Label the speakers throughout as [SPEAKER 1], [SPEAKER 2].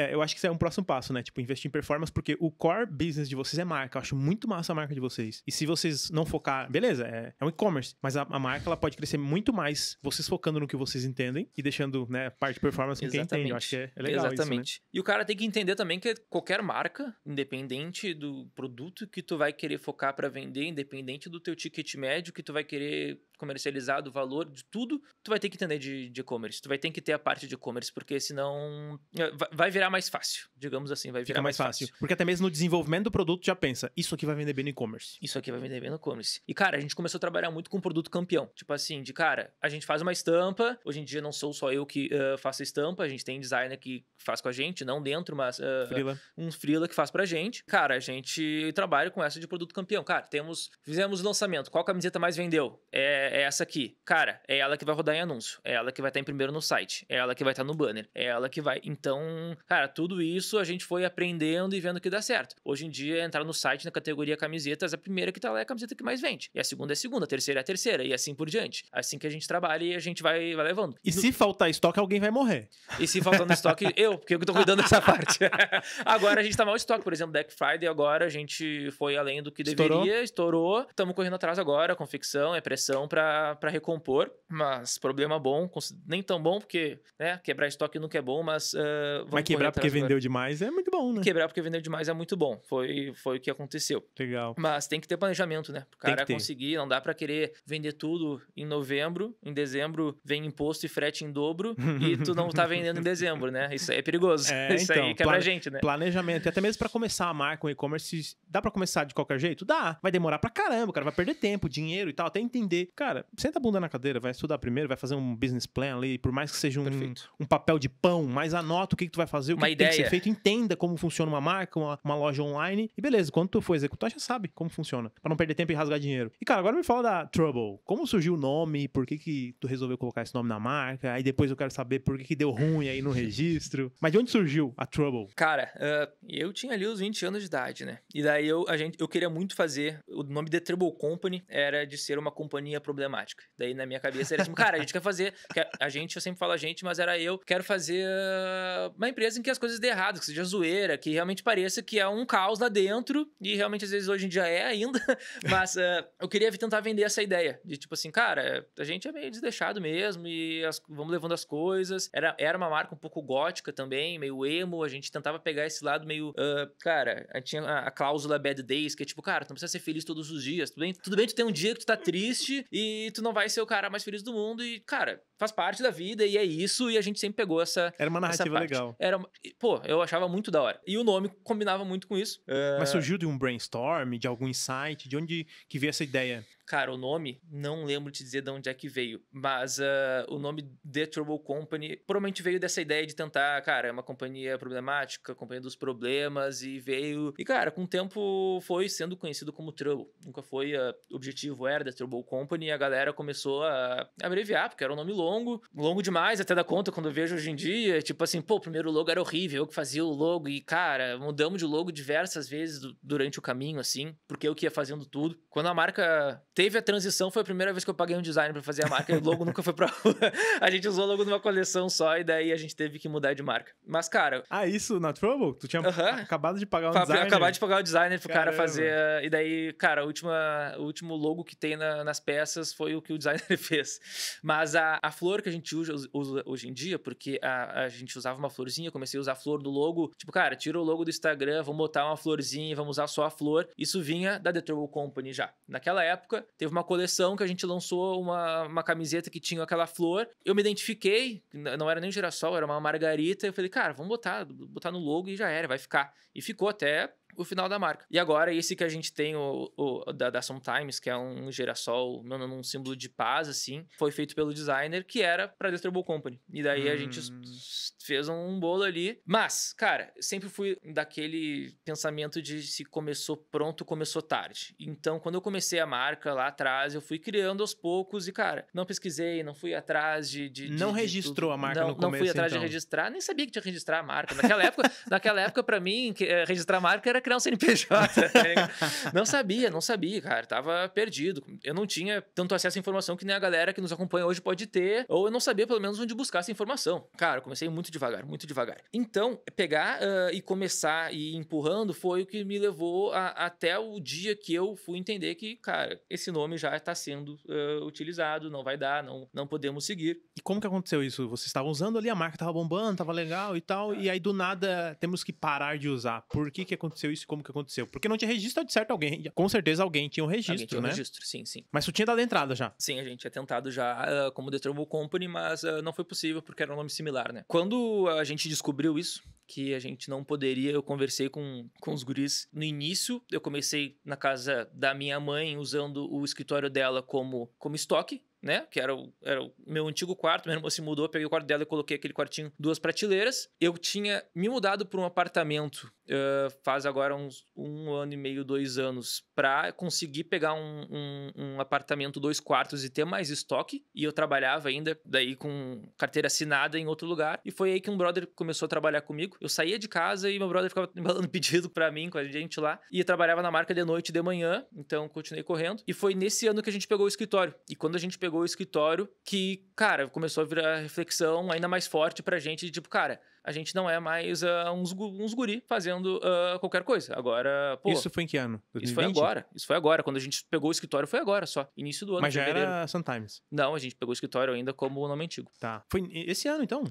[SPEAKER 1] É, eu acho que isso é um próximo passo, né? Tipo, investir em performance, porque o core business de vocês é marca. Eu acho muito massa a marca de vocês. E se vocês não focar, beleza, é, é um e-commerce, mas a, a, marca ela pode crescer muito mais vocês focando no que vocês entendem e deixando, né, parte de performance com quem entende. Eu acho que é, é legal Exatamente. Isso,
[SPEAKER 2] né? E o cara tem que entender também que qualquer marca, independente do produto que tu vai querer focar para vender, independente do teu ticket médio que tu vai querer comercializado o valor de tudo, tu vai ter que entender de e-commerce. Tu vai ter que ter a parte de e-commerce, porque senão eh, vai virar mais fácil, digamos assim, vai virar Fica mais, mais fácil. fácil.
[SPEAKER 1] Porque até mesmo no desenvolvimento do produto já pensa, isso aqui vai vender bem no e-commerce. Isso aqui vai vender bem no e-commerce.
[SPEAKER 2] E cara, a gente começou a trabalhar muito com produto campeão. Tipo assim, de cara, a gente faz uma estampa, hoje em dia não sou só eu que uh, faço estampa, a gente tem designer que faz com a gente, não dentro, mas uh, eh, Frila. um freela que faz pra gente. Cara, a gente trabalha com essa de produto campeão. Cara, temos, fizemos lançamento, qual camiseta mais vendeu? É é, essa aqui. Cara, é ela que vai rodar em anúncio. É ela que vai estar tá em primeiro no site. É ela que vai estar tá no banner. É ela que vai. Então, cara, tudo isso a gente foi aprendendo e vendo que dá certo. Hoje em dia, entrar no site na categoria camisetas, a primeira que tá lá é a camiseta que mais vende. E a segunda é a segunda, a terceira é a terceira, e assim por diante. Assim que a gente trabalha e a gente vai, vai levando.
[SPEAKER 1] E no... se faltar estoque, alguém vai morrer. E se faltar no estoque, eu, porque eu que tô cuidando dessa
[SPEAKER 2] parte. agora a gente tá mal estoque, por exemplo, Black Friday agora a gente foi além do que deveria, estourou, estamos correndo atrás agora, confecção, é pressão para para recompor, mas problema bom, nem tão bom, porque né, quebrar estoque nunca é bom, mas. Uh, mas quebrar porque vendeu
[SPEAKER 1] demais é muito bom,
[SPEAKER 2] né? Quebrar porque vendeu demais é muito bom. Foi, foi o que aconteceu. Legal. Mas tem que ter planejamento, né? O cara conseguir, não dá para querer vender tudo em novembro, em dezembro vem imposto e frete em dobro, e tu não tá vendendo em dezembro, né? Isso aí é perigoso. É, Isso então, aí quebra a gente, né?
[SPEAKER 1] Planejamento. E até mesmo para começar a marca, o e-commerce, dá para começar de qualquer jeito? Dá. Vai demorar pra caramba, o cara vai perder tempo, dinheiro e tal, até entender. Cara, Cara, senta a bunda na cadeira, vai estudar primeiro, vai fazer um business plan ali, por mais que seja um, um papel de pão, mas anota o que, que tu vai fazer, o que, que, tem que ser feito, entenda como funciona uma marca, uma, uma, loja online, e beleza, quando tu for executar, já sabe como funciona, para não perder tempo e rasgar dinheiro. E cara, agora me fala da Trouble. Como surgiu o nome, por que, que tu resolveu colocar esse nome na marca, aí depois eu quero saber por que, que deu ruim aí no registro. Mas de onde surgiu a Trouble?
[SPEAKER 2] Cara, uh, eu tinha ali os 20 anos de idade, né?
[SPEAKER 1] E daí eu, a gente, eu queria muito
[SPEAKER 2] fazer, o nome The Trouble Company era de ser uma companhia Daí na minha cabeça era tipo, cara, a gente quer fazer. A gente, eu sempre falo a gente, mas era eu, quero fazer ah, uma empresa em que as coisas dê errado, que seja zoeira, que realmente pareça que é um caos lá dentro, e realmente às vezes hoje em dia é ainda, mas uh, eu queria tentar vender essa ideia de tipo assim, cara, a gente é meio desleixado mesmo e as, vamos levando as coisas. Era, era uma marca um pouco gótica também, meio emo, a gente tentava pegar esse lado meio, uh, cara, tinha a, a, cláusula bad days, que é tipo, cara, tu não precisa ser feliz todos os dias, tudo bem, tudo bem tu tem um dia que tu tá triste e e tu não vai ser o cara mais feliz do mundo. E, cara, faz parte da vida e é isso. E a gente sempre pegou essa. Era uma narrativa legal. Era, pô, eu achava muito da hora. E o nome combinava muito com isso. É. Mas surgiu
[SPEAKER 1] de um brainstorm, de algum insight? De onde que veio essa ideia?
[SPEAKER 2] Cara, o nome, não lembro te dizer de onde é que veio, mas uh, o nome The Trouble Company provavelmente veio dessa ideia de tentar, cara, é uma companhia problemática, companhia dos problemas, e veio. E, cara, com o tempo foi sendo conhecido como trouble Nunca foi uh, objetivo, era The Trouble Company, e a galera começou a abreviar, porque era um nome longo, longo demais até da conta quando eu vejo hoje em dia. Tipo assim, pô, o primeiro logo era horrível, eu que fazia o logo, e, cara, mudamos de logo diversas vezes durante o caminho, assim, porque eu que ia fazendo tudo. Quando a marca teve a transição, foi a primeira vez que eu paguei um design para fazer a marca, e o logo nunca foi pra rua. A gente usou o logo numa coleção só, e daí a gente teve que mudar de marca. Mas, cara.
[SPEAKER 1] Ah, isso na Trouble? Tu tinha uh -huh. acabado de pagar um pra, designer? Acabado de pagar
[SPEAKER 2] o designer pro Caramba. cara fazer. E daí, cara, a última, o último logo que tem na, nas peças foi o que o designer fez. Mas a, a flor que a gente usa, usa hoje em dia, porque a, a gente usava uma florzinha, comecei a usar a flor do logo. Tipo, cara, tira o logo do Instagram, vamos botar uma florzinha, vamos usar só a flor. Isso vinha da The Trouble Company já. Naquela época, Teve uma coleção que a gente lançou uma, uma camiseta que tinha aquela flor. Eu me identifiquei, não era nem girassol, era uma margarita. Eu falei, cara, vamos botar, botar no logo e já era, vai ficar. E ficou até o final da marca. E agora, esse que a gente tem, o, o da, da Sometimes, que é um girassol, um símbolo de paz, assim, foi feito pelo designer, que era pra The Turbo Company. E daí hum. a gente hum. fez um bolo ali. Mas, cara, sempre fui daquele pensamento de se começou pronto, começou tarde. Então, quando eu comecei a marca lá atrás, eu fui criando aos poucos e, cara, não pesquisei, não fui atrás de. de não de, registrou de a marca não, no começo. Não fui atrás então. de registrar, nem sabia que tinha que registrar a marca. Naquela época, naquela época para mim, eh, registrar a marca era para criar um CNPJ. não sabia, não sabia, cara. Tava perdido. Eu não tinha tanto acesso à informação que nem a galera que nos acompanha hoje pode ter, ou eu não sabia pelo menos onde buscar essa informação. Cara, eu comecei muito devagar, muito devagar. Então, pegar uh, e começar e ir empurrando foi o que me levou a, até o dia que eu fui entender que, cara, esse nome já está sendo uh, utilizado, não vai dar, não, não podemos
[SPEAKER 1] seguir. E como que aconteceu isso? Vocês estavam usando ali, a marca tava bombando, tava legal e tal, ah. e aí do nada temos que parar de usar. Por que que aconteceu aconteceu isso e como que aconteceu. Porque não tinha registro de certo alguém. Com certeza alguém tinha um registro, alguém tinha né? um registro, sim, sim. Mas tu tinha dado entrada já.
[SPEAKER 2] Sim, a gente tinha tentado já uh, como The Trouble Company, mas uh, não foi possível porque era um nome similar, né? Quando a gente descobriu isso, que a gente não poderia. Eu conversei com, com os guris. No início, eu comecei na casa da minha mãe, usando o escritório dela como, como estoque né? Que era o, era o meu antigo quarto, minha irmã se mudou, peguei o quarto dela e coloquei aquele quartinho, duas prateleiras. Eu tinha me mudado para um apartamento uh, faz agora uns um ano e meio, dois anos, para conseguir pegar um, um, um, apartamento, dois quartos e ter mais estoque. E eu trabalhava ainda, daí com carteira assinada em outro lugar. E foi aí que um brother começou a trabalhar comigo. Eu saía de casa e meu brother ficava embalando pedido para mim, com a gente lá. E eu trabalhava na marca de noite e de manhã, então continuei correndo. E foi nesse ano que a gente pegou o escritório. E quando a gente pegou pegou o escritório que, cara, começou a virar reflexão ainda mais forte pra gente, de, tipo, cara, a gente não é mais uh, uns, uns guri fazendo uh, qualquer coisa. Agora, pô. Isso foi em
[SPEAKER 1] que ano? 2020? Isso foi agora.
[SPEAKER 2] Isso foi agora. Quando a gente pegou o escritório, foi agora só. Início do ano. Mas já era Sometimes. Não, a gente pegou o escritório ainda como o nome antigo. Tá. Foi esse ano, então?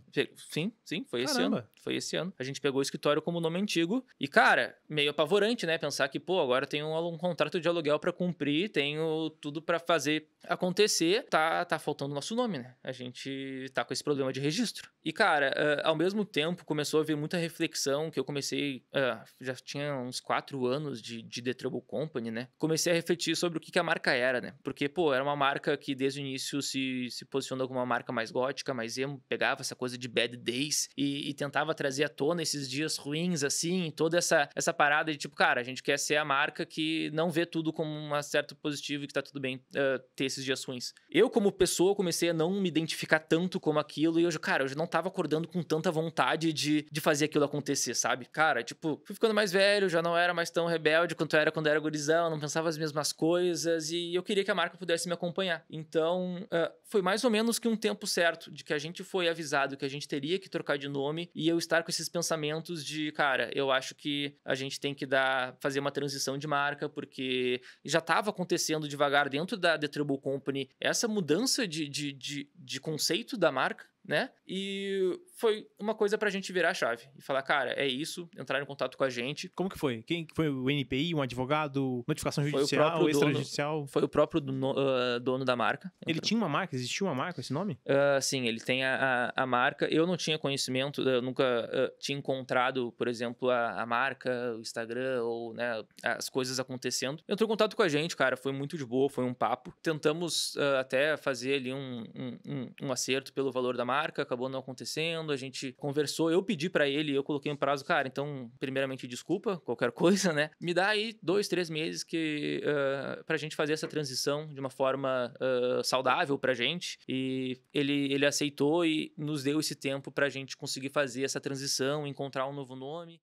[SPEAKER 2] Sim, sim, foi Caramba. esse ano. Foi esse ano. A gente pegou o escritório como nome antigo. E, cara, meio apavorante, né? Pensar que, pô, agora tem um, um contrato de aluguel para cumprir, tenho tudo para fazer acontecer. Tá, tá faltando o nosso nome, né? A gente tá com esse problema de registro. E, cara, uh, ao mesmo tempo, tempo, começou a haver muita reflexão, que eu comecei, uh, já tinha uns quatro anos de, de The Trouble Company, né? Comecei a refletir sobre o que, que a marca era, né? Porque, pô, era uma marca que desde o início se, se posicionou como uma marca mais gótica, mais emo, pegava essa coisa de bad days e, e, tentava trazer à tona esses dias ruins, assim, toda essa, essa parada de tipo, cara, a gente quer ser a marca que não vê tudo como um certo positivo e que tá tudo bem uh, ter esses dias ruins. Eu, como pessoa, comecei a não me identificar tanto como aquilo e eu, cara, eu já não tava acordando com tanta vontade vontade de, de fazer aquilo acontecer, sabe? Cara, tipo, fui ficando mais velho, já não era mais tão rebelde quanto era quando era gurizão, não pensava as mesmas coisas e eu queria que a marca pudesse me acompanhar. Então, uh, foi mais ou menos que um tempo certo de que a gente foi avisado que a gente teria que trocar de nome e eu estar com esses pensamentos de, cara, eu acho que a gente tem que dar, fazer uma transição de marca porque já estava acontecendo devagar dentro da The Trouble Company essa mudança de, de, de, de conceito da marca né? E foi uma coisa pra gente virar a chave e falar, cara, é isso, entrar em contato com a gente. Como que foi? Quem
[SPEAKER 1] foi o NPI, um advogado, notificação judicial, foi o extrajudicial?
[SPEAKER 2] Dono, foi o próprio dono, uh, dono da marca.
[SPEAKER 1] Ele tinha uma marca? Existia uma marca esse nome?
[SPEAKER 2] Uh, sim, ele tem a, a, a, marca. Eu não tinha conhecimento, eu nunca uh, tinha encontrado, por exemplo, a, a marca, o Instagram ou né, as coisas acontecendo. Entrou em contato com a gente, cara, foi muito de boa, foi um papo. Tentamos até fazer ali um, um, um, um acerto pelo valor da marca, acabou não acontecendo a gente conversou, eu pedi para ele, eu coloquei um prazo, cara, então, primeiramente, desculpa, qualquer coisa, né? Me dá aí dois, três meses que uh, pra gente fazer essa transição de uma forma uh, saudável pra gente. E ele, ele aceitou e nos deu esse tempo pra gente conseguir fazer essa transição, encontrar um novo nome.